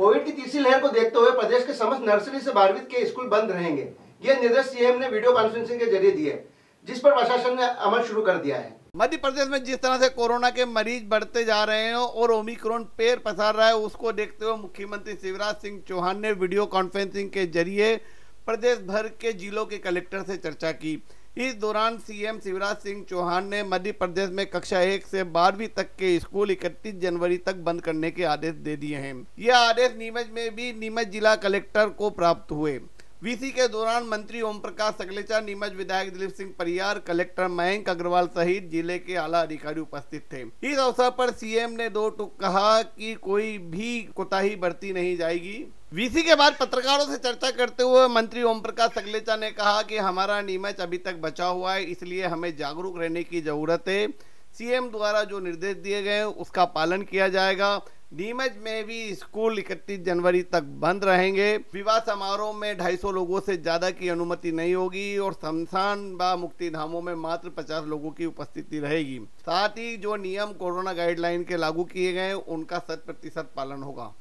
Covid की तीसरी लहर को देखते हुए प्रदेश के समस्त नर्सरी से बारहवीं के स्कूल बंद रहेंगे ये निर्देश सीएम ने वीडियो कॉन्फ्रेंसिंग के जरिए दिए जिस पर प्रशासन ने अमल शुरू कर दिया है मध्य प्रदेश में जिस तरह से कोरोना के मरीज बढ़ते जा रहे हैं और ओमिक्रोन पेर पसार रहा है उसको देखते हुए मुख्यमंत्री शिवराज सिंह चौहान ने वीडियो कॉन्फ्रेंसिंग के जरिए प्रदेश भर के जिलों के कलेक्टर से चर्चा की इस दौरान सीएम शिवराज सिंह चौहान ने मध्य प्रदेश में कक्षा एक से बारहवीं तक के स्कूल 31 जनवरी तक बंद करने के आदेश दे दिए हैं यह आदेश नीमच में भी नीमच जिला कलेक्टर को प्राप्त हुए वीसी के दौरान मंत्री ओम प्रकाश सकलेचा नीमच विधायक दिलीप सिंह परियार कलेक्टर मयंक अग्रवाल सहित जिले के आला अधिकारी उपस्थित थे इस अवसर पर सीएम ने दो टुक कहा कि कोई भी कोताही बरती नहीं जाएगी वीसी के बाद पत्रकारों से चर्चा करते हुए मंत्री ओम प्रकाश अगलेचा ने कहा कि हमारा नीमच अभी तक बचा हुआ है इसलिए हमें जागरूक रहने की ज़रूरत है सीएम द्वारा जो निर्देश दिए गए हैं उसका पालन किया जाएगा नीमच में भी स्कूल इकतीस जनवरी तक बंद रहेंगे विवाह समारोह में 250 लोगों से ज़्यादा की अनुमति नहीं होगी और शमशान व मुक्ति धामों में मात्र 50 लोगों की उपस्थिति रहेगी साथ ही जो नियम कोरोना गाइडलाइन के लागू किए गए उनका शत प्रतिशत पालन होगा